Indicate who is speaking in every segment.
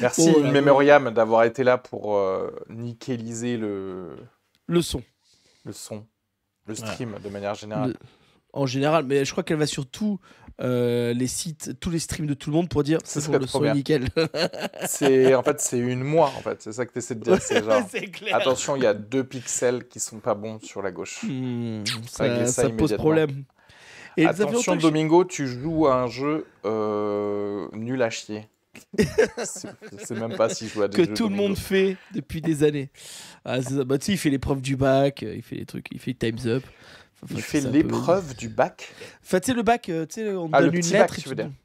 Speaker 1: Merci oh, d'avoir été là pour euh, nickeliser le...
Speaker 2: Le son. Le son.
Speaker 1: Le stream, de manière générale.
Speaker 2: En général, mais je crois qu'elle va sur tous euh, les sites, tous les streams de tout le monde pour dire c'est le son nickel. c'est en
Speaker 1: fait c'est une moi en fait, c'est ça que tu essaies de dire. C'est genre attention, il y a deux pixels qui sont pas bons sur la gauche. Hmm, ça, pose problème. attention Domingo, tu joues à un jeu euh, nul à chier c'est même pas si je vois que tout le
Speaker 2: monde fait depuis des années. Ah, bah, tu sais, il fait l'épreuve du bac, euh, il fait les trucs, il fait Times Up. il fait l'épreuve du bac. Enfin, tu sais, le bac, euh, tu sais, on ah, donne le une lettre.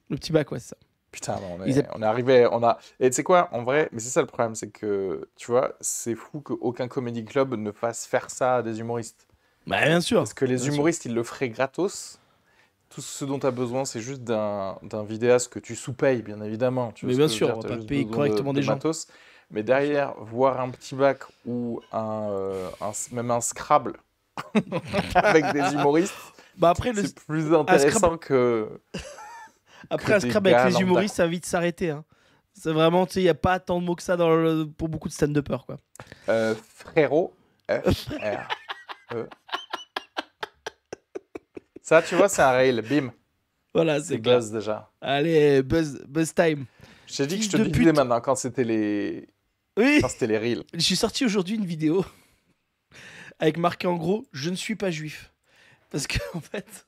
Speaker 2: Le petit bac, ouais, c'est ça. Putain, on est,
Speaker 1: on arrivé, on a. Et c'est quoi, en vrai, mais c'est ça le problème, c'est que tu vois, c'est fou qu'aucun comedy club ne fasse faire ça à des humoristes. Bah bien sûr. Parce que les humoristes, ils le feraient gratos tout ce dont tu as besoin, c'est juste d'un vidéaste que tu sous-payes, bien évidemment. Tu mais bien sûr, on pas payer correctement des gens. Mais derrière, voir un petit bac ou un, euh, même un Scrabble avec des humoristes, bah c'est plus intéressant que. après, un Scrabble avec les humoristes,
Speaker 2: ça va vite s'arrêter. Hein. C'est vraiment, tu il n'y a pas tant de mots que ça dans pour beaucoup de de peur quoi. Euh, frérot,
Speaker 1: r e ça, tu vois, c'est un rail. Bim. Voilà, c'est glace Buzz déjà. Allez, buzz, buzz time. J'ai dit que je te bidais maintenant quand c'était les. Oui. c'était les reels.
Speaker 2: J'ai sorti aujourd'hui une vidéo avec marqué en gros Je ne suis pas juif. Parce que, en fait.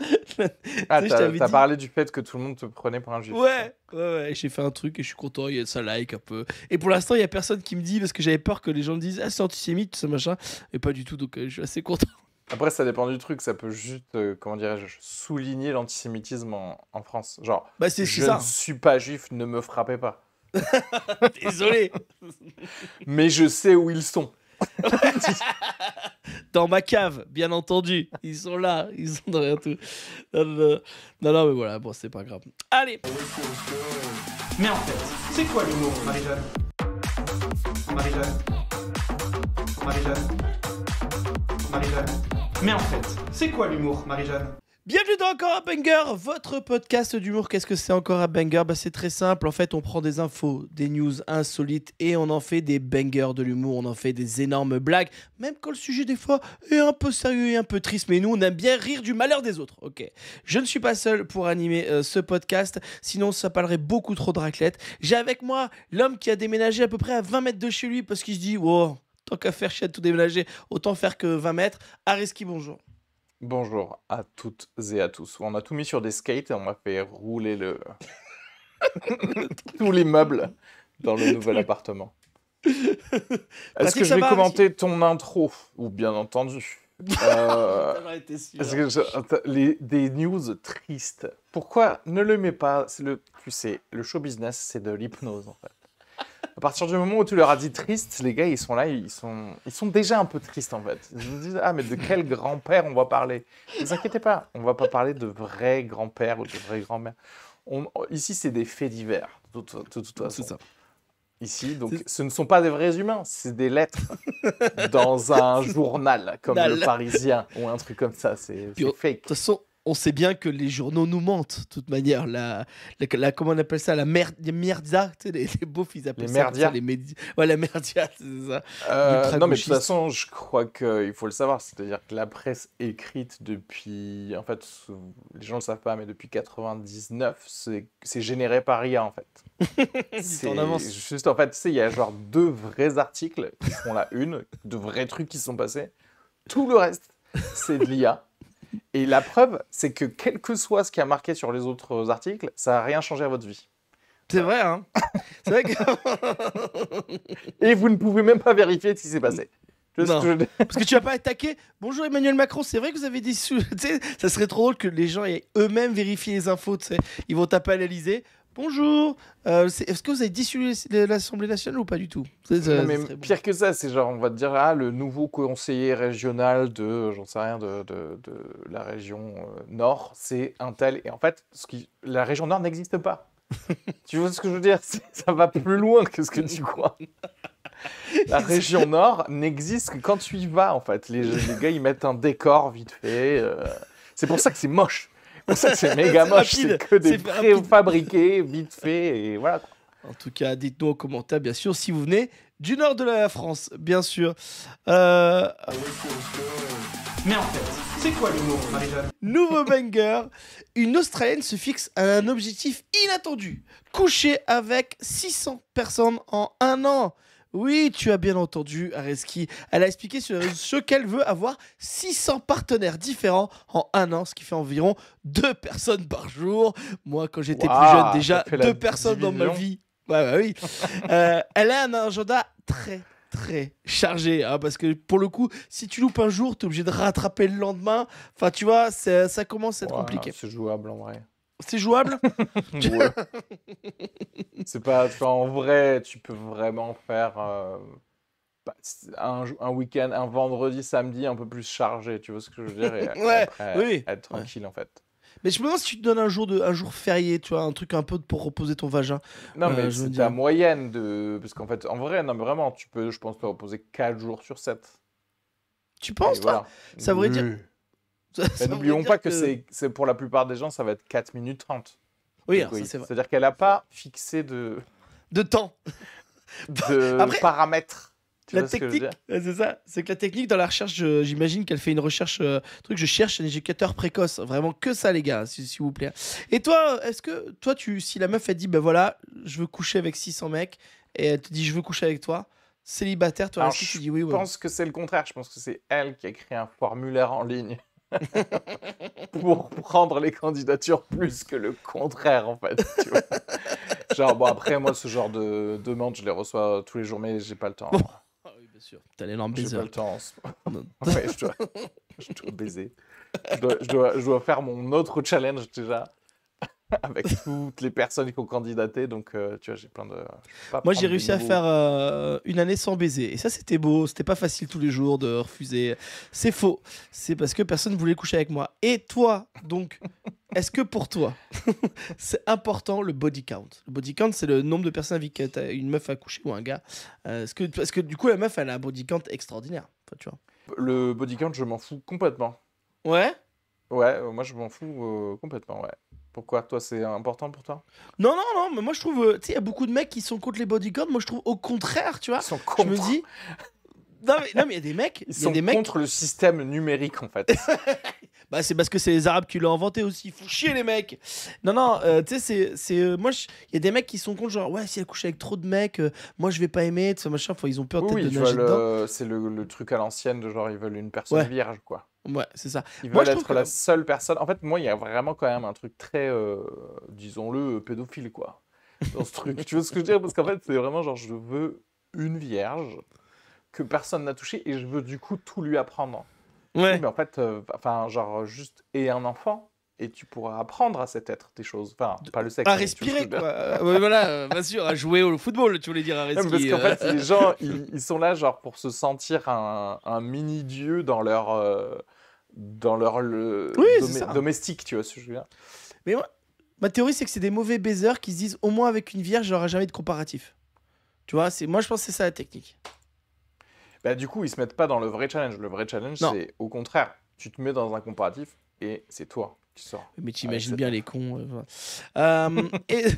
Speaker 2: ah, t'as parlé
Speaker 1: du fait que tout le monde te prenait pour un juif. Ouais, ouais, ouais. J'ai fait un truc et je suis
Speaker 2: content, il y a ça like un peu. Et pour l'instant, il n'y a personne qui me dit parce que j'avais peur que les gens me disent Ah, c'est antisémite, ce machin.
Speaker 1: Et pas du tout, donc euh, je suis assez content. Après, ça dépend du truc. Ça peut juste, euh, comment dirais-je, souligner l'antisémitisme en, France. Genre, bah je ne suis pas juif, ne me frappez pas. Désolé. Mais je sais où ils sont.
Speaker 2: dans ma cave, bien entendu. Ils sont là, ils sont dans tout. Non, non, mais voilà, bon, c'est pas grave. Allez. Mais en fait, c'est quoi l'humour, Marie-Jeanne Marie-Jeanne Marie-Jeanne Marie-Jeanne mais en fait, c'est quoi l'humour, Marie-Jeanne Bienvenue Encore à Banger, votre podcast d'humour. Qu'est-ce que c'est Encore à Banger bah, C'est très simple, en fait on prend des infos, des news insolites et on en fait des bangers de l'humour, on en fait des énormes blagues, même quand le sujet des fois est un peu sérieux et un peu triste, mais nous on aime bien rire du malheur des autres. Ok, je ne suis pas seul pour animer euh, ce podcast, sinon ça parlerait beaucoup trop de raclette. J'ai avec moi l'homme qui a déménagé à peu près à 20 mètres de chez lui parce qu'il se dit « Wow, Tant qu'à faire chier à tout déménager, autant faire que 20 mètres. Ariski, bonjour.
Speaker 1: Bonjour à toutes et à tous. On a tout mis sur des skates et on m'a fait rouler le... tous les meubles dans le nouvel appartement. Est-ce que, je vais commenter ton intro Ou bien entendu. Euh, des news tristes. Pourquoi ne le mets pas le, Tu sais, le show business, c'est de l'hypnose en fait à partir du moment où tu leur as dit triste, les gars, ils sont là, ils sont, ils sont déjà un peu tristes en fait. Ils se disent, ah, mais de quel grand-père on va parler Ne vous inquiétez pas, on va pas parler de vrais grands père ou de vraie grand-mère. Ici, c'est des faits divers, de toute, ça. Ici, donc, ce ne sont pas des vrais humains, c'est des lettres dans un journal comme le Parisien ou un truc comme ça. C'est fake on sait bien
Speaker 2: que les journaux nous mentent, de toute manière. La, la, comment on appelle ça La merde, les, beaux beaufs, ils appellent les ça. les la merdia, c'est ça. Euh, non, mais de toute façon,
Speaker 1: je crois qu'il faut le savoir. C'est-à-dire que la presse écrite depuis. En fait, les gens ne le savent pas, mais depuis 99, c'est généré par IA, en fait. c'est juste, en fait, tu sais, il y a genre deux vrais articles qui sont la une, de vrais trucs qui sont passés. Tout le reste, c'est de l'IA. Et la preuve, c'est que quel que soit ce qui a marqué sur les autres articles, ça n'a rien changé à votre vie. C'est vrai, hein C'est vrai que... Et vous ne pouvez même pas vérifier ce qui s'est passé. Non.
Speaker 2: Parce que tu vas pas attaquer. Bonjour Emmanuel Macron, c'est vrai que vous avez dit ça serait trop drôle que les gens aient eux-mêmes vérifié les infos. Ils vont taper à l'Elysée. Bonjour. Euh, est-ce que vous avez dissu l'Assemblée nationale ou pas du tout
Speaker 1: Pire que ça, c'est genre, on va te dire, ah, le nouveau conseiller régional de, j'en sais rien, de, la région euh, Nord, c'est un tel. Et en fait, la région Nord n'existe pas. tu vois ce que je veux dire Ça va plus loin que ce que tu crois. La région Nord n'existe que quand tu y vas, en fait. Les, les, gars, ils mettent un décor vite fait. Euh. C'est pour ça que c'est moche. ça, c'est méga moche. C'est que des préfabriqués, vite fait, et voilà. En tout
Speaker 2: cas, dites-nous en commentaire, bien sûr, si vous venez du nord de la France, bien sûr. Euh, Mais en fait, c'est quoi l'humour, Nouveau banger, une Australienne se fixe à un objectif inattendu coucher avec 600 personnes en un an. Oui, tu as bien entendu, Areski. Elle a expliqué ce qu'elle veut avoir 600 partenaires différents en un an, ce qui fait environ deux personnes par jour. Moi, quand j'étais plus jeune, déjà deux personnes dans ma vie. bah oui. Euh, elle a un agenda très très chargé hein, parce que pour le coup si tu loupes un jour tu es obligé de rattraper le lendemain enfin tu vois ça commence à être compliqué
Speaker 1: c'est jouable en vrai c'est jouable ouais. C'est pas. en vrai, tu peux vraiment faire euh, bah, un, week-end, un vendredi, samedi un peu plus chargé, tu vois ce que je veux dire et, oui. être tranquille en fait.
Speaker 2: Mais je me demande si tu te donnes un jour, de, un jour férié, tu vois, un truc un peu pour reposer ton vagin. Non, euh, mais c'est ta
Speaker 1: moyenne de. Parce qu'en fait, en vrai, non, mais vraiment, tu peux, je pense, te reposer 4 jours sur 7. Tu penses, toi Ça voudrait dire. N'oublions pas que, c'est pour la plupart des gens, ça va être 4 minutes 30. Oui, c'est vrai. C'est-à-dire qu'elle n'a pas fixé de... De temps. de paramètres. la technique, c'est ça. C'est que la
Speaker 2: technique dans la recherche, j'imagine qu'elle fait une recherche euh, truc. Je cherche un éducateur précoce, vraiment que ça, les gars, s'il vous plaît. Et toi, est-ce que toi, tu, si la meuf elle dit, ben voilà, je veux coucher avec 600 mecs, et elle te dit, je veux coucher avec toi, célibataire, toi, aussi, tu dis oui Je pense
Speaker 1: que c'est le contraire. Je pense que c'est elle qui a créé un formulaire en ligne pour prendre les candidatures plus que le contraire, en fait. genre, bon, après, moi, ce genre de demandes, je les reçois euh, tous les jours, mais j'ai pas le temps. Ah oui, bien sûr. T'as baiser. J'ai pas le temps. je dois, baiser. je dois, faire mon autre challenge déjà. avec toutes les personnes qui ont candidaté. Donc, euh, tu vois, j'ai plein de. Moi, j'ai réussi à faire
Speaker 2: euh, une année sans baiser. Et ça, c'était beau. C'était pas facile tous les jours de refuser. C'est faux. C'est parce que personne voulait coucher avec moi. Et toi, donc, est-ce que pour toi, c'est important le body count Le body count, c'est le nombre de personnes avec qui une meuf à coucher ou un gars. Euh, ce que, parce que du coup, la meuf, elle a un body count extraordinaire.
Speaker 1: tu vois. Le body count, je m'en fous complètement. Ouais Ouais, moi, je m'en fous complètement, ouais. Pourquoi Toi, c'est important pour toi Non, non, non, mais moi je trouve, euh, tu sais, il y a beaucoup de mecs qui
Speaker 2: sont contre les bodyguards. Moi je trouve au contraire, tu vois. Ils sont contre. Je me dis, non, mais, il y a des mecs. Ils sont mecs... contre le système numérique, en fait. bah, c'est parce que c'est les Arabes qui l'ont inventé aussi. Faut chier, les mecs. Non, non, euh, tu sais, c'est. Euh, moi, il y a des mecs qui sont contre, genre, ouais, si elle couche avec trop de mecs, euh, moi, je vais pas aimer, tout ça, machin. ils ont peur de nager
Speaker 1: C'est le, truc à l'ancienne, de genre, ils veulent une personne vierge, quoi. Ouais, c'est ça. Ils veulent être la seule personne. En fait, moi, il y a vraiment quand même un truc très, disons-le, pédophile, quoi. Dans ce truc. tu vois ce que je veux dire Parce qu'en fait, c'est vraiment genre, je veux une vierge personne n'a touché et je veux du coup tout lui apprendre. Ouais. mais en fait, euh, enfin, genre, juste, et un enfant, et tu pourras apprendre à cet être des choses. Enfin, pas le sexe. À respirer, quoi. Ah, voilà,
Speaker 2: euh, bien sûr, à jouer au football, tu voulais dire à respirer. Parce qu'en euh. fait, les gens,
Speaker 1: ils, sont là, genre, pour se sentir un, mini-dieu dans leur. dans leur domestique, tu vois ce que je veux dire.
Speaker 2: Mais ma théorie, c'est que c'est des mauvais baiseurs qui se disent au moins avec une vierge, j'aurai jamais de comparatif.
Speaker 1: Tu vois, moi je pense que c'est ça la technique. Bah, du coup, ils se mettent pas dans le vrai challenge. Le vrai challenge, c'est au contraire, tu te mets dans un comparatif et c'est toi qui sors. Mais tu imagines bien
Speaker 2: les cons. Euh, euh,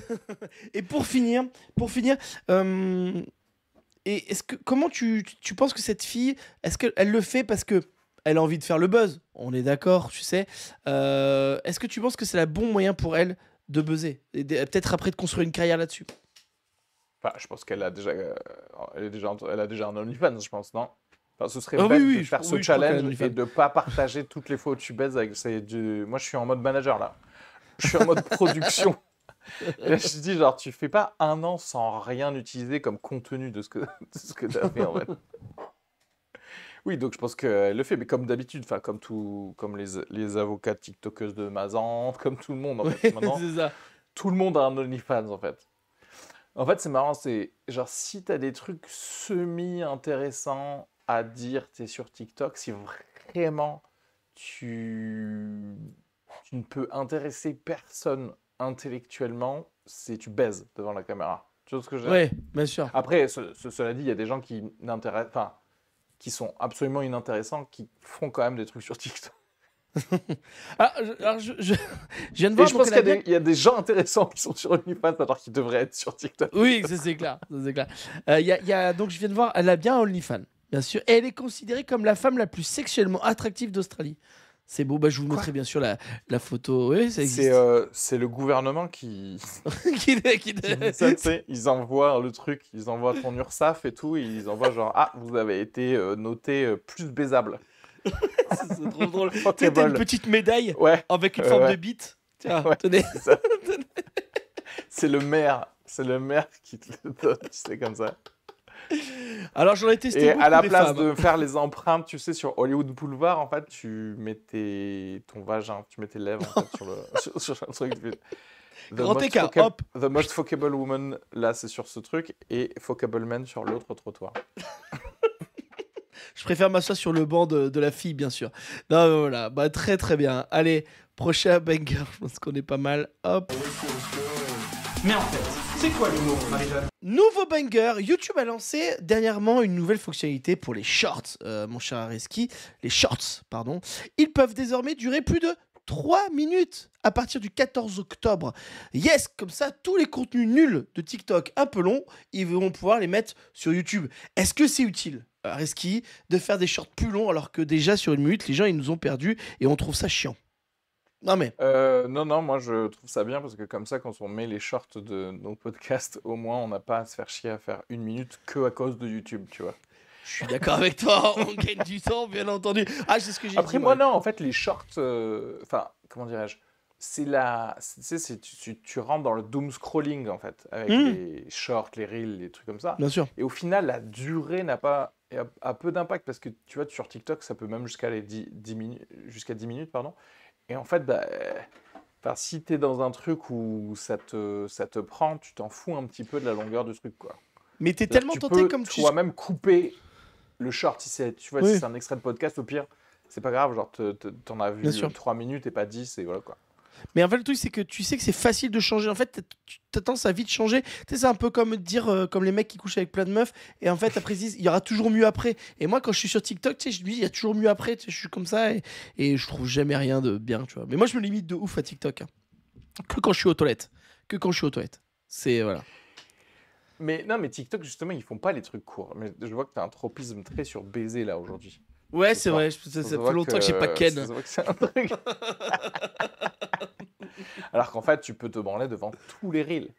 Speaker 2: et, pour finir, pour finir. Euh, et est-ce que comment tu, tu, penses que cette fille, est-ce qu'elle le fait parce que elle a envie de faire le buzz On est d'accord, tu sais. est-ce que tu penses que c'est le bon moyen pour elle de buzzer peut-être après de construire une carrière là-dessus
Speaker 1: je pense qu'elle a déjà, euh, elle, est déjà elle a déjà un OnlyFans, je pense, non ce serait vraiment ah de faire ce challenge et de pas partager toutes les fois où tu baises avec du... Moi, je suis en mode manager là. Je suis en mode production. je dis genre, tu fais pas un an sans rien utiliser comme contenu de ce que de ce que t'as fait en fait. Oui, donc je pense qu'elle le fait, mais comme d'habitude, enfin comme tout, comme les, les avocats TikTokeuses de Mazan, comme tout le monde en fait. Tout le monde a un OnlyFans en fait. En fait, c'est marrant, c'est genre si t'as des trucs semi-intéressants à dire, t'es sur TikTok, si vraiment tu, ne peux intéresser personne intellectuellement, c'est tu baises devant la caméra. Tu vois ce que je veux dire Oui, bien sûr. Après, cela dit, il y a des gens qui n'intéressent, qui sont absolument inintéressants, qui font quand même des trucs sur TikTok.
Speaker 2: Ah, alors, je, viens de voir. pense qu'il
Speaker 1: y, a des gens intéressants qui sont sur OnlyFans alors qu'ils devraient être sur TikTok. Oui, c'est
Speaker 2: clair. donc, je viens de voir, elle a bien OnlyFans, bien sûr. Et elle est considérée comme la femme la plus sexuellement attractive d'Australie. C'est beau, bah, je vous Quoi montrerai bien sûr la, photo. Oui,
Speaker 1: euh, c'est le gouvernement qui. qui, ils envoient le truc, ils envoient ton URSAF et tout, ils envoient genre Ah, vous avez été euh, noté euh, plus baisable. c'est trop drôle. une petite médaille avec une forme de bite. Tiens, tenez. C'est le maire. C'est le maire qui te le donne, tu sais, comme ça. Alors j'en ai testé. Et à la place de faire les empreintes, tu sais, sur Hollywood Boulevard, en fait, tu mettais ton vagin, tu mets tes lèvres sur, le, truc. The Grand most écart, The most focable woman, là, c'est sur ce truc, et Focable man sur l'autre trottoir.
Speaker 2: Je préfère m'asseoir sur le banc de, de, la fille, bien sûr. Non, voilà. Bah, très, très bien. Allez, prochain banger. Je pense qu'on est pas mal. Hop. Mais en fait, c'est quoi le nouveau Nouveau banger, YouTube a lancé dernièrement une nouvelle fonctionnalité pour les shorts, euh, mon cher Areski. Les shorts, pardon. Ils peuvent désormais durer plus de 3 minutes à partir du 14 octobre. Yes, comme ça, tous les contenus nuls de TikTok un peu longs, ils vont pouvoir les mettre sur YouTube. Est-ce que c'est utile euh, Reski de faire des shorts plus longs alors que déjà sur une minute, les gens ils nous ont perdu et on trouve ça chiant. Non mais.
Speaker 1: Euh, non, non, moi je trouve ça bien parce que comme ça, quand on met les shorts de nos podcasts, au moins on n'a pas à se faire chier à faire une minute que à cause de YouTube, tu vois. Je suis d'accord avec toi, on gagne du temps, bien entendu. Ah, c'est ce que j'ai Après, moi, non, en fait, les shorts. Euh, enfin, comment dirais-je c'est la. Tu tu, rentres dans le doom scrolling, en fait, avec hmm. les shorts, les reels, les trucs comme ça. Bien sûr. Et au final, la durée n'a pas et à, peu d'impact parce que tu vois, sur TikTok, ça peut même jusqu'à 10, 10 minutes, jusqu'à 10 minutes, pardon. Et en fait, bah, si tu es dans un truc où ça te, ça te prend, tu t'en fous un petit peu de la longueur du truc. Quoi. Mais es tellement tenté comme tu. Tu même couper le short. Si tu vois, si c'est un extrait de podcast, au pire, c'est pas grave. Genre, t'en as vu 3 minutes et pas 10, et voilà quoi.
Speaker 2: Mais en fait, le truc, c'est que tu sais que c'est facile de changer. En fait, tu t'attends sa vie de changer. Tu sais, c'est un peu comme dire, euh, comme les mecs qui couchent avec plein de meufs. Et en fait, après, ils disent, il y aura toujours mieux après. Et moi, quand je suis sur TikTok, tu sais, je dis, il y a toujours mieux après. Tu je suis comme ça et, je trouve jamais rien de bien, tu vois. Mais moi, je me limite de ouf à TikTok. Hein. Que quand je suis aux toilettes. Que quand je suis aux toilettes.
Speaker 1: C'est, euh, voilà. Mais non, mais TikTok, justement, ils font pas les trucs courts. Mais je vois que t'as un tropisme très sur baiser là aujourd'hui. Ouais, c'est vrai. Ça, fait longtemps que, j'ai pas Ken. Alors qu'en fait, tu peux te branler devant tous les reels.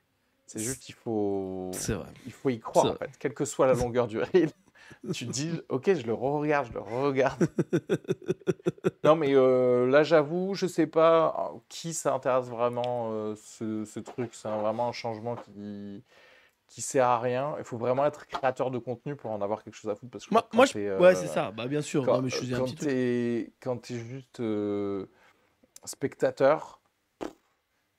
Speaker 1: C'est juste qu'il faut... Il faut y croire, en fait. Quelle que soit la longueur du reel, tu dis, ok, je le regarde je le regarde non, mais euh, là, j'avoue, je sais pas euh, qui ça intéresse vraiment, euh, ce, ce, truc. C'est vraiment un changement qui qui sert à rien. Il faut vraiment être créateur de contenu pour en avoir quelque chose à foutre. Parce que moi, je... ouais, c'est euh, ça. Bah, bien sûr. Quand, non, quand tu es... juste euh, spectateur,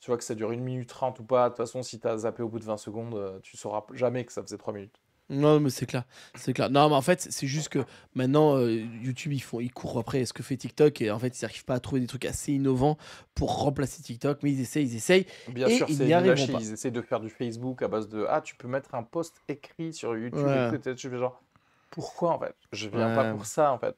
Speaker 1: tu vois que ça dure une minute trente ou pas. De toute façon, si tu as zappé au bout de 20 secondes, euh, tu sauras jamais que ça faisait trois minutes.
Speaker 2: Non, mais c'est clair. C'est clair. Non, mais en fait, c'est juste que maintenant, euh, YouTube, ils, font, ils courent après ce que fait TikTok et en fait, ils n'arrivent pas à trouver des trucs assez innovants pour remplacer TikTok, mais ils essayent, ils essayent. Bien sûr, ils n'y pas.
Speaker 1: Ils essayent de faire du Facebook à base de Ah, tu peux mettre un post écrit sur YouTube, genre, pourquoi en fait Je viens pas pour ça en fait.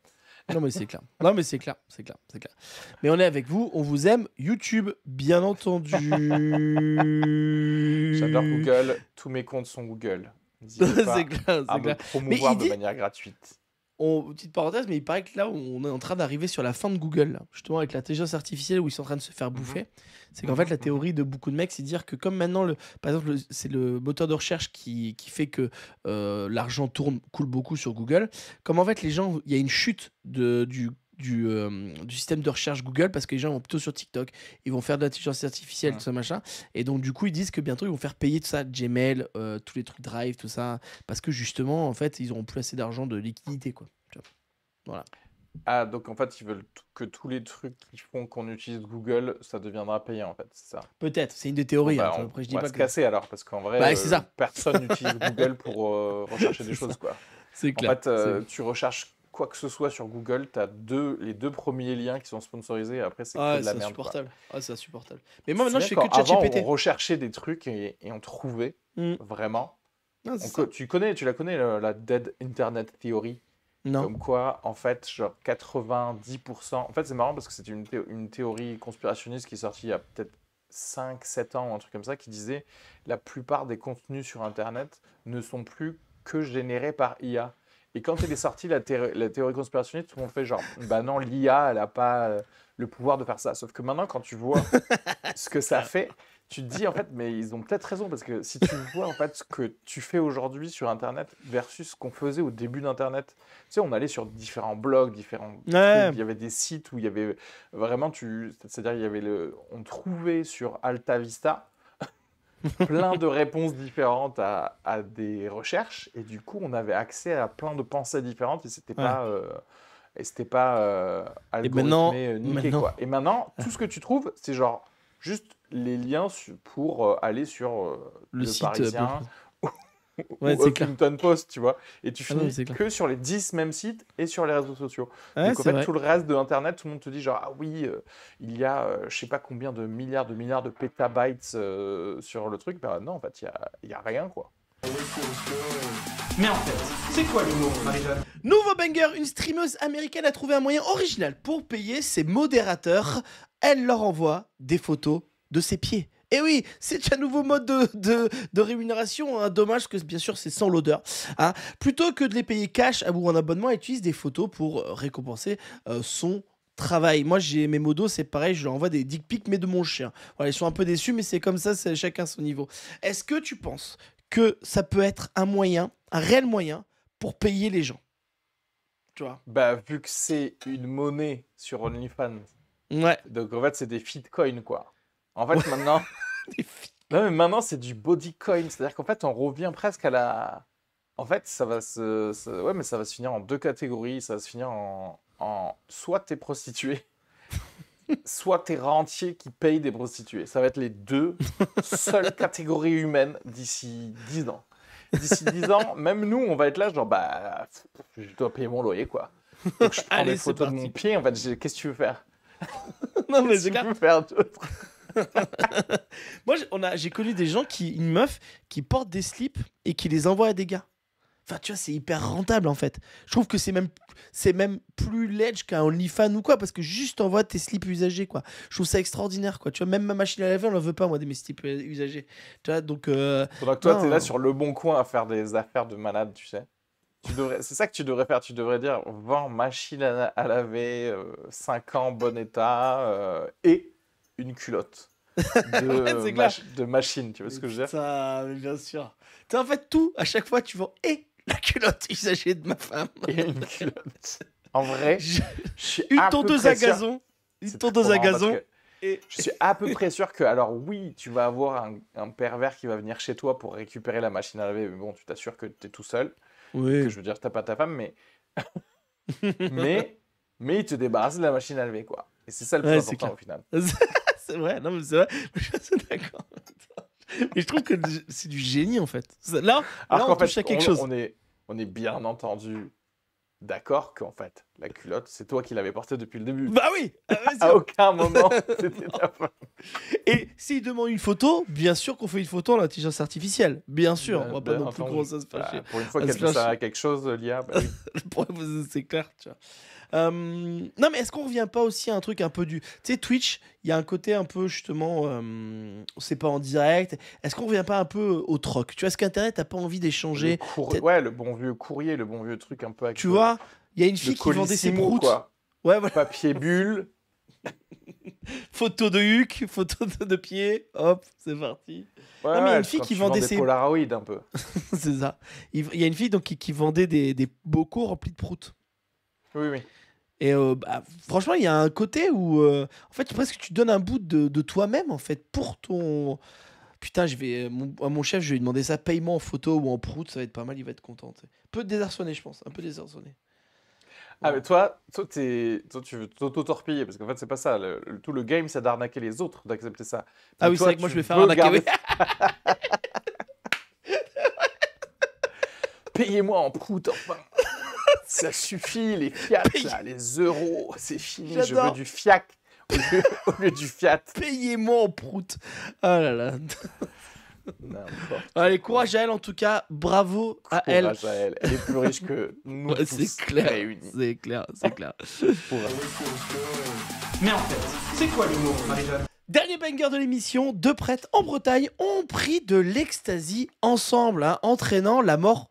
Speaker 2: Non mais c'est clair. Non mais c'est clair, c'est clair, c'est clair. Mais on est avec vous, on vous aime. YouTube, bien entendu. J'adore Google.
Speaker 1: Tous mes comptes sont Google. c'est clair, c'est Promouvoir de manière gratuite. petite parenthèse, mais il
Speaker 2: paraît que là, on est en train d'arriver sur la fin de Google, justement avec l'intelligence artificielle où ils sont en train de se faire bouffer. Mhm. C'est qu'en fait, la théorie de beaucoup de mecs, c'est dire que comme maintenant, le, par exemple, c'est le moteur de recherche qui, fait que euh, l'argent tourne, coule beaucoup sur Google, comme en fait, les gens, il y a une chute de, du du, euh, du, système de recherche Google parce que les gens vont plutôt sur TikTok, ils vont faire de l'intelligence artificielle, tout ça, machin. Et donc, du coup, ils disent que bientôt, ils vont faire payer tout ça, Gmail, euh, tous les trucs Drive, tout ça, parce que justement, en fait, ils n'auront plus assez d'argent de liquidité, quoi.
Speaker 1: Voilà. Ah, donc en fait, ils veulent que tous les trucs qui font qu'on utilise Google, ça deviendra payant, en fait, c'est ça Peut-être, c'est une des théories. Hein, bah, on, après, je dis va pas se casser alors, parce qu'en vrai, bah euh, personne n'utilise Google pour rechercher des choses, quoi. C'est clair. En fait, tu recherches quoi que ce soit sur Google, tu as deux, les deux premiers liens qui sont sponsorisés après c'est ah, la merde. Insupportable.
Speaker 2: Ah, c'est insupportable.
Speaker 1: Mais moi maintenant je fais que ChatGPT. On recherchait des trucs et, on trouvait mm. vraiment. tu connais, tu la connais la, Dead Internet Theory non. Comme quoi, en fait, genre 90%. En fait, c'est marrant parce que c'est une, une théorie conspirationniste qui est sortie il y a peut-être 5-7 ans ou un truc comme ça, qui disait la plupart des contenus sur Internet ne sont plus que générés par IA. Et quand elle est sorti la, théorie, conspirationniste, tout le monde fait genre, bah non, l'IA, elle n'a pas euh, le pouvoir de faire ça. Sauf que maintenant, quand tu vois ce que ça fait, tu te dis en fait, mais ils ont peut-être raison parce que si tu vois en fait ce que tu fais aujourd'hui sur Internet versus ce qu'on faisait au début d'Internet, tu sais, on allait sur différents blogs, différents, il y avait des sites où il y avait vraiment tu, c'est-à-dire il y avait le, on trouvait sur Alta Vista plein de réponses différentes à, des recherches. Et du coup, on avait accès à plein de pensées différentes et c'était pas. Euh, et pas algorithmé, euh, et maintenant, euh, Et maintenant, ah. tout ce que tu trouves, c'est genre juste les liens pour aller sur le, site, Parisien, ouais, Post, tu vois. Et tu ah finis que sur les 10 mêmes sites et sur les réseaux sociaux. en fait, tout le reste de Internet, tout le monde te dit genre, ah oui, euh, il y a euh, je sais pas combien de milliards de milliards de pétabytes euh, sur le truc. Bah, non, en fait, il n'y a, y a rien, quoi.
Speaker 2: Mais en fait, c'est quoi l'humour, Marie-Jeanne Nouveau banger, une streameuse américaine a trouvé un moyen original pour payer ses modérateurs. Elle leur envoie des photos de ses pieds. Et eh oui, c'est un nouveau mode de, rémunération. un hein. Dommage que bien sûr c'est sans l'odeur. Hein. Plutôt que de les payer cash ou en abonnement, ils utilise des photos pour euh, récompenser euh, son travail. Moi, j'ai mes modos, c'est pareil, je leur envoie des dick pics, mais de mon chien. Voilà, ils sont un peu déçus, mais c'est comme ça, c'est chacun son niveau. Est-ce que tu penses que ça peut être un moyen, un réel moyen, pour payer les gens
Speaker 1: Tu vois Bah, vu que c'est une monnaie sur OnlyFans. Ouais. Donc, en fait, c'est des feedcoins quoi. En fait, maintenant. Non, mais maintenant, c'est du body coin. C'est-à-dire qu'en fait, on revient presque à la. En fait, ça va se. Ouais, mais ça va se finir en deux catégories. Ça va se finir en. Soit t'es prostitué, soit t'es rentier qui paye des prostituées. Ça va être les deux seules catégories humaines d'ici 10 ans. D'ici 10 ans, même nous, on va être là, genre, bah, je dois payer mon loyer, quoi. Donc, je prends Allez, photos de mon pied, en fait, qu'est-ce que tu veux faire Non, mais je veux faire
Speaker 2: Moi, on a, j'ai connu des gens qui, une meuf, qui porte des slips et qui les envoie à des gars. Enfin, tu vois, c'est hyper rentable en fait. Je trouve que c'est même, c'est même plus ledge qu'un OnlyFans ou quoi, parce que juste envoie tes slips usagés quoi. Je trouve ça extraordinaire quoi. Tu vois, même ma machine à laver, on la veut pas moi des mes slips euh, usagés. Tu vois, donc. Euh, Faudra toi, t'es là sur
Speaker 1: le bon coin à faire des affaires de malade, tu sais. c'est ça que tu devrais faire. Tu devrais dire vends machine à, laver, 5 euh, ans, bon état, et une culotte euh, de, machine, tu vois ce que je veux dire bien sûr. en fait, tout,
Speaker 2: à chaque fois, tu vends et la culotte s'agit de ma femme. En vrai,
Speaker 1: je, suis une tondeuse à gazon.
Speaker 2: Une tondeuse à gazon.
Speaker 1: Et... Je suis à peu près sûr que, alors oui, tu vas avoir un, pervers qui va venir chez toi pour récupérer la machine à laver, mais bon, tu t'assures que tu es tout seul. Oui. Que je veux dire, t'as pas ta femme, mais. mais, mais il te débarrasse de la machine à laver, quoi. Et c'est ça le plus au final ouais non, mais c'est vrai. Je suis d'accord. Mais je trouve que
Speaker 2: c'est du génie, en fait. Là, on touche à quelque chose. On
Speaker 1: est, on est bien entendu d'accord qu'en fait, la culotte, c'est toi qui l'avais portée depuis le début. Bah oui ah, hein. À aucun moment, c'était ta femme.
Speaker 2: Et s'il demande une photo, bien sûr qu'on fait une photo en l'intelligence artificielle. Bien sûr, bah, on va pas bah, non plus bah, pour une fois qu'elle a à
Speaker 1: quelque chose, Lia, c'est clair, tu vois.
Speaker 2: Euh, non, mais est-ce qu'on revient pas aussi à un truc un peu du. Tu sais, Twitch, il y a un côté un peu justement. Euh, c'est pas en direct. Est-ce qu'on revient pas un peu au troc Tu vois, est-ce qu'Internet t'as pas envie
Speaker 1: d'échanger Ouais, le bon vieux courrier, le bon vieux truc un peu. tu vois, il y a une fille qui vendait ses proutes. Ouais, voilà. Papier bulle.
Speaker 2: photo de huc, photo
Speaker 1: de, pied, hop, c'est parti. Ouais, mais il y a une fille qui vendait ses Polaroid un peu. c'est
Speaker 2: ça. Il y a une fille donc qui, qui vendait des, des, bocaux remplis de proutes. Oui, oui. Et euh, bah, franchement, il y a un côté où, euh, en fait, presque tu donnes un bout de, de toi-même, en fait, pour ton. Putain, je vais, à mon chef, je vais lui demander ça paiement en photo ou en prout, ça va être pas mal, il va être content. Un peu désarçonné, je pense, un peu désarçonné.
Speaker 1: Ah, mais toi, toi, es, toi tu veux t'auto-torpiller, parce qu'en fait, c'est pas ça. tout le game, c'est d'arnaquer les autres, d'accepter ça. ah oui, c'est vrai que moi, je vais faire un. Payez-moi en prout, enfin. Ça suffit, les fiat, les euros, c'est fini, je veux du fiac au lieu, du fiat. Payez-moi en
Speaker 2: prout. Ah là là. Allez, courage à elle en tout cas,
Speaker 1: bravo à elle. elle. est plus riche que nous C'est clair, c'est clair, c'est clair.
Speaker 2: Mais en fait, c'est quoi l'humour, Dernier banger de l'émission, deux prêtres en Bretagne ont pris de l'ecstasy ensemble, hein, entraînant la mort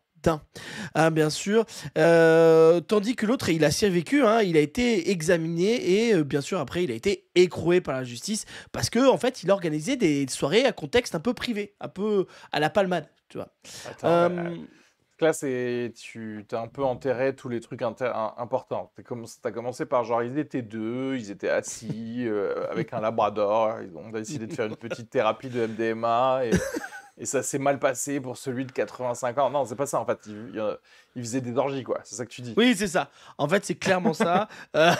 Speaker 2: ah, bien sûr. Euh, tandis que l'autre, il a survécu, hein, il a été examiné et euh, bien sûr après, il a été écroué par la justice parce que en fait, il organisait des soirées à contexte un peu privé, un peu à la palmade,
Speaker 1: tu vois. euh... Là, tu as un peu enterré tous les trucs importants. Tu as commencé par genre, ils étaient deux, ils étaient assis euh, avec un labrador, ils a décidé de faire une petite thérapie de MDMA et et ça s'est mal passé pour celui de 85 ans. Non, c'est pas ça en fait. Euh, il, faisait des orgies, quoi. C'est ça que tu dis. Oui, c'est ça.
Speaker 2: En fait, c'est clairement ça.
Speaker 1: Euh,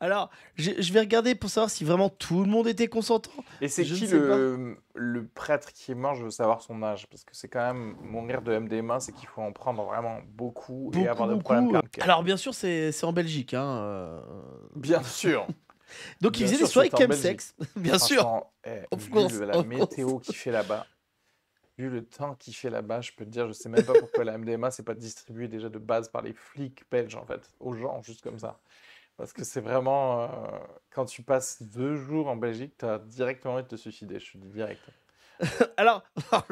Speaker 1: alors, je vais regarder pour savoir si vraiment tout le monde était consentant. Et c'est qui euh, le, prêtre qui est mort Je veux savoir son âge. Parce que c'est quand même mon rire de MDMA, c'est qu'il faut en prendre vraiment beaucoup, et avoir des problèmes
Speaker 2: Alors, bien sûr, c'est en Belgique. Hein,
Speaker 1: bien sûr. Donc, il faisait des soirées camsex. bien sûr. Eh, la météo qui fait là-bas vu le temps qu'il fait là-bas, je peux te dire, je sais même pas pourquoi la MDMA, c'est pas distribué déjà de base par les flics belges, en fait, aux gens, juste comme ça. Parce que c'est vraiment. Euh, quand tu passes deux jours en Belgique, tu as directement envie de te suicider, je te dis direct. Alors,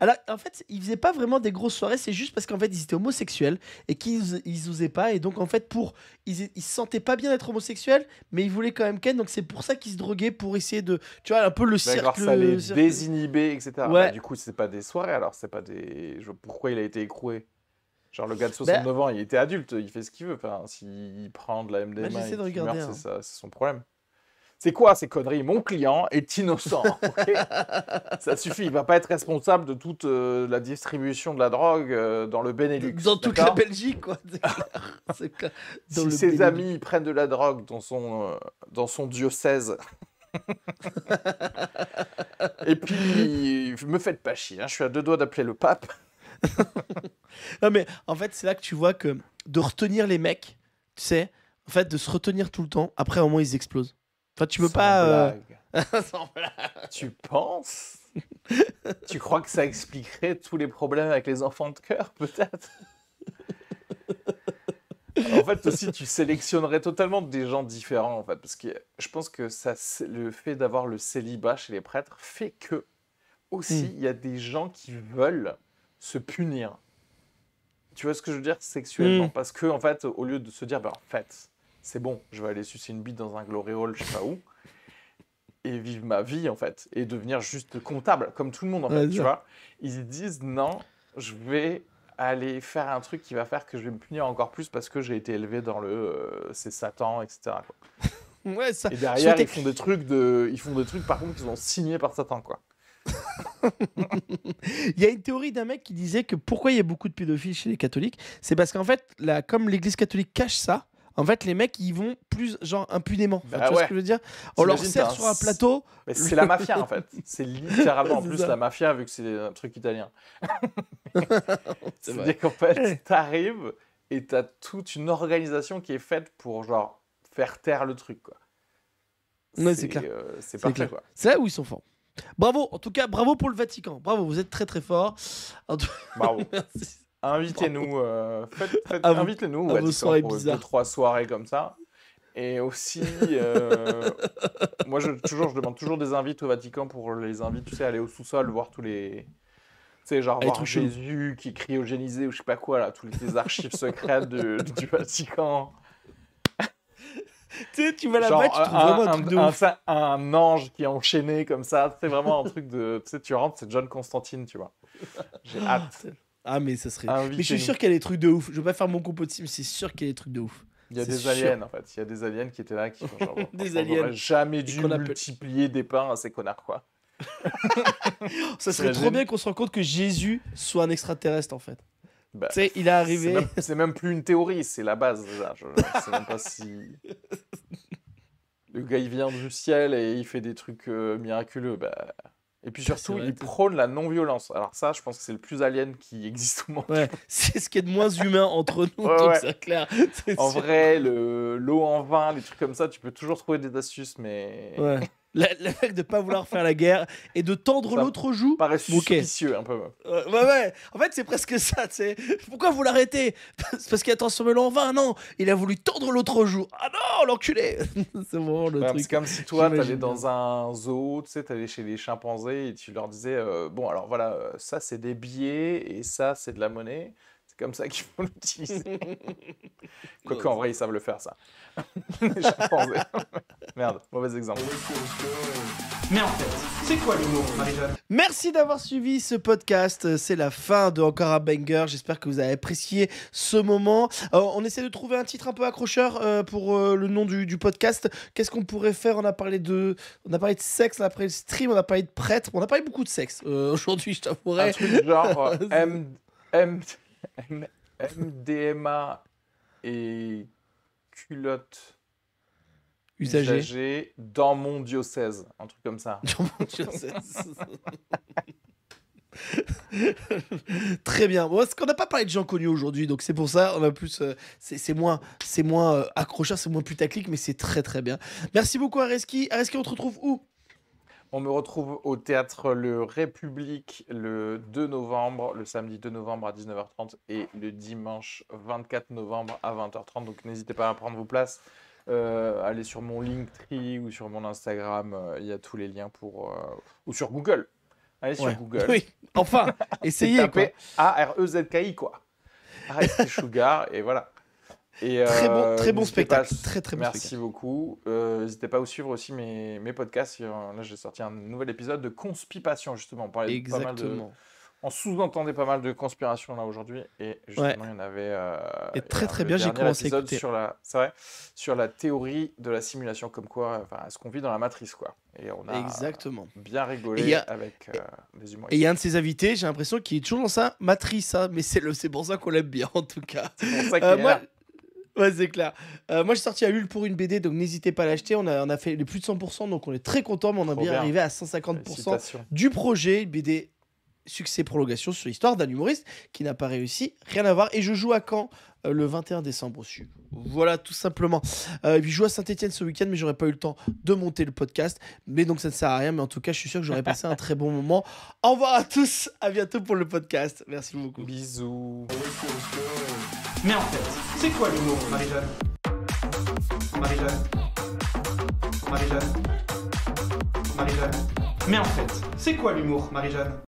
Speaker 2: Alors, en fait, ils faisaient pas vraiment des grosses soirées, c'est juste parce qu'en fait, ils étaient homosexuels et qu'ils ils osaient pas. Et donc, en fait, pour ils, ils se sentaient pas bien d'être homosexuels, mais ils voulaient quand même Ken. Donc, c'est pour ça qu'ils se droguaient pour essayer de, tu vois, un peu le bah, cercle... ça les
Speaker 1: etc. Bah, du coup, c'est pas des soirées. Alors, c'est pas des. Pourquoi il a été écroué Genre le gars de 69 bah, ans, il était adulte, il fait ce qu'il veut. Enfin, s'il prend de la MDMA, hein. c'est son problème. C'est quoi ces conneries Mon client est innocent. ça suffit, il va pas être responsable de toute euh, la distribution de la drogue euh, dans le Benelux. Dans toute la Belgique, quoi. si ses amis prennent de la drogue dans son, euh, diocèse. Et puis, me faites pas chier, hein, je suis à deux doigts d'appeler le pape.
Speaker 2: non, mais en fait, c'est là que tu vois que de retenir les mecs, tu sais, en fait, de se retenir tout le temps, après, au moins, ils explosent tu peux pas. Euh,
Speaker 1: tu penses Tu crois que ça expliquerait tous les problèmes avec les enfants de cœur, peut-être en fait, aussi, tu sélectionnerais totalement des gens différents, en fait, parce que je pense que ça, le fait d'avoir le célibat chez les prêtres fait que, aussi, hmm. il y a des gens qui veulent se punir. Tu vois ce que je veux dire sexuellement hmm. Parce que, en fait, au lieu de se dire, ben, en fait, c'est bon, je vais aller sucer une bite dans un glory hole, je sais pas où, et vivre ma vie en fait, et devenir juste comptable, comme tout le monde en fait, tu vois. Ils disent non, je vais aller faire un truc qui va faire que je vais me punir encore plus parce que j'ai été élevé dans le euh, c'est Satan, etc. Ouais, ça, et derrière, ils font des trucs de, ils font des trucs par contre qu'ils ont signé par Satan, quoi.
Speaker 2: il y a une théorie d'un mec qui disait que pourquoi il y a beaucoup de pédophiles chez les catholiques, c'est parce qu'en fait, comme l'Église catholique cache ça, en fait, les mecs, ils vont plus, genre, impunément. Bah tu vois ce que je veux dire On leur sert sur un plateau. C'est la mafia, en fait.
Speaker 1: C'est littéralement plus la mafia, vu que c'est un truc italien. C'est-à-dire qu'en fait, eh. t'arrives et t'as toute une organisation qui est faite pour, genre, faire taire le truc, quoi. c'est c'est clair. Euh,
Speaker 2: c'est là où ils sont forts. Bravo, en tout cas, bravo pour le Vatican. Bravo, vous êtes très très fort. Bravo.
Speaker 1: Invitez-nous. Oh. Euh, Invitez-nous. À trois soirées comme ça. Et aussi, euh, moi, je, toujours, je demande toujours des invites au Vatican pour les invites, tu sais, aller au sous-sol, voir tous les. Tu sais, genre, voir Jésus qui est cryogénisé ou je sais pas quoi, là, tous les archives secrètes du Vatican. tu
Speaker 2: sais, tu vas là-bas, tu trouves vraiment
Speaker 1: un, un, ange qui est enchaîné comme ça, c'est vraiment un truc de. Tu sais, tu rentres, c'est John Constantine, tu vois. J'ai hâte. Ah, mais ça serait. Ah mais je suis sûr
Speaker 2: qu'il y a des trucs de ouf. Je veux pas faire mon compotisme, mais c'est sûr qu'il y a des trucs de ouf. Il y a des aliens en
Speaker 1: fait. Il y a des aliens qui étaient là qui font genre. des aliens. jamais dû multiplier des pains à ces connards quoi. ça serait trop bien
Speaker 2: qu'on se rende compte que Jésus soit un extraterrestre en fait.
Speaker 1: Bah, tu sais, il est arrivé. C'est même, plus une théorie, c'est la base Je, sais même pas si. Le gars il vient du ciel et il fait des trucs euh, miraculeux. Bah. Et puis surtout, il prône la non-violence. Alors ça, je pense que c'est le plus alien qui existe au
Speaker 2: monde. c'est ce qui est de moins humain entre nous, donc clair. En
Speaker 1: vrai, l'eau en vin, les trucs comme ça, tu peux toujours trouver des astuces, mais...
Speaker 2: Le, mec fait de pas vouloir faire la guerre et de tendre l'autre joue. paraît suspicieux un peu. Euh, ouais, ouais. En fait, c'est presque ça. sais Pourquoi vous l'arrêtez Parce qu'il a transformé l'an 20. Non, il a voulu tendre l'autre joue. Ah non, l'enculé
Speaker 1: C'est le bah, C'est comme si toi, t'allais dans un zoo, tu sais, t'allais chez les chimpanzés et tu leur disais euh, Bon, alors voilà, euh, ça c'est des billets et ça c'est de la monnaie comme ça qu'il faut l'utiliser. Quoique en vrai, ils savent le faire, ça. Merde, mauvais exemple. Mais en fait, c'est quoi l'humour, Marie-Jeanne
Speaker 2: Merci d'avoir suivi ce podcast. C'est la fin de Encore un Banger. J'espère que vous avez apprécié ce moment. Euh, on essaie de trouver un titre un peu accrocheur euh, pour euh, le nom du, podcast. Qu'est-ce qu'on pourrait faire On a parlé de, on a parlé de sexe, on a parlé de stream, on a parlé de
Speaker 1: prêtre, on a parlé beaucoup de sexe aujourd'hui. Je t'avouerai. Un truc genre M. M MDMA et culotte usagée. dans mon diocèse, un truc comme ça.
Speaker 2: Très bien. Bon, parce qu'on n'a pas parlé de gens connus aujourd'hui, donc c'est pour ça on a plus, euh, c'est moins, c'est moins euh, accrocheur, c'est moins putaclic, mais c'est très très bien. Merci beaucoup Areski. Areski, on te retrouve où
Speaker 1: on me retrouve au théâtre Le République le 2 novembre, le samedi 2 novembre à 19h30 et le dimanche 24 novembre à 20h30. Donc n'hésitez pas à prendre vos places. Euh, allez sur mon Linktree ou sur mon Instagram, euh, il y a tous les liens pour. Euh, ou sur Google. Allez sur Google. Oui, enfin, essayez. quoi. A-R-E-Z-K-I, quoi. Sugar, et voilà très, bon, euh, très bon spectacle. très, très merci beaucoup. N'hésitez pas à vous euh, suivre aussi mes, mes podcasts. Là, j'ai sorti un nouvel épisode de Conspipation, justement. On parlait De pas mal de on sous-entendait pas mal de conspiration là aujourd'hui et justement il y en avait euh, et très très bien j'ai commencé sur la c'est vrai sur la théorie de la simulation comme quoi enfin ce qu'on vit dans la matrice quoi et on a bien rigolé avec et il y a un de ses
Speaker 2: invités j'ai l'impression qu'il est toujours dans sa matrice hein, mais c'est le c'est pour ça qu'on l'aime bien en tout cas c'est pour ça qu'il est là c'est clair. Euh, moi, j'ai sorti à Hull pour une BD, donc n'hésitez pas à l'acheter. On a, a fait les plus de 100%, donc on est très content, mais on a bien, arrivé à 150% du projet. BD succès prolongation sur l'histoire d'un humoriste qui n'a pas réussi, rien à voir. Et je joue à Caen euh, le 21 décembre aussi. Voilà tout simplement. Euh, et puis je joue à Saint-Etienne ce week-end, mais j'aurais pas eu le temps de monter le podcast. Mais donc ça ne sert à rien. Mais en tout cas, je suis sûr que j'aurais passé un très bon moment. Au revoir à tous, à bientôt pour le podcast. Merci beaucoup. Bisous.
Speaker 1: Mais en fait, c'est quoi l'humour, Marie-Jeanne
Speaker 2: Marie-Jeanne Marie-Jeanne Marie-Jeanne Mais en fait, c'est quoi l'humour, Marie-Jeanne